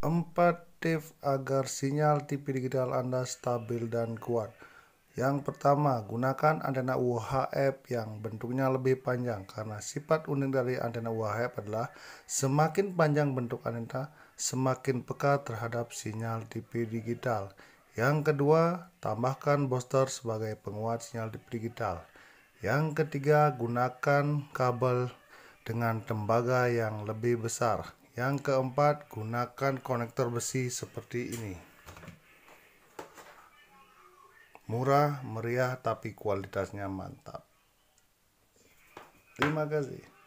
4 tips agar sinyal TV digital Anda stabil dan kuat. Yang pertama, gunakan antena UHF yang bentuknya lebih panjang karena sifat unik dari antena UHF adalah semakin panjang bentuk antena, semakin peka terhadap sinyal TV digital. Yang kedua, tambahkan booster sebagai penguat sinyal TV digital. Yang ketiga, gunakan kabel dengan tembaga yang lebih besar. Yang keempat, gunakan konektor besi seperti ini. Murah, meriah, tapi kualitasnya mantap. Terima kasih.